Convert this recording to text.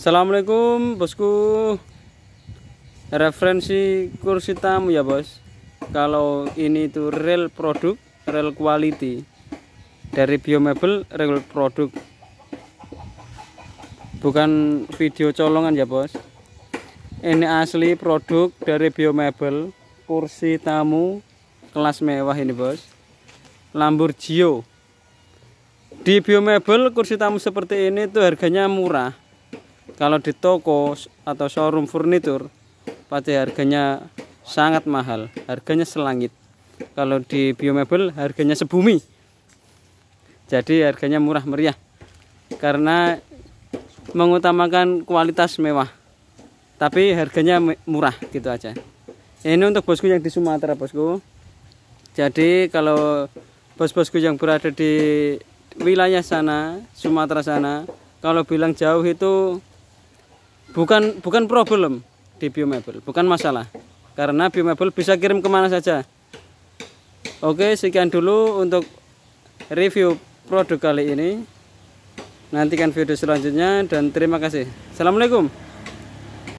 Assalamualaikum bosku referensi kursi tamu ya bos kalau ini itu real produk real quality dari biomebel real produk bukan video colongan ya bos ini asli produk dari biomebel kursi tamu kelas mewah ini bos Lamborghini di biomebel kursi tamu seperti ini tuh harganya murah kalau di toko atau showroom furnitur pasti harganya sangat mahal harganya selangit kalau di biomebel harganya sebumi jadi harganya murah meriah karena mengutamakan kualitas mewah tapi harganya murah gitu aja ini untuk bosku yang di Sumatera bosku jadi kalau bos-bosku yang berada di wilayah sana Sumatera sana kalau bilang jauh itu bukan bukan problem di biomebel bukan masalah karena biomebel bisa kirim kemana saja oke sekian dulu untuk review produk kali ini nantikan video selanjutnya dan terima kasih assalamualaikum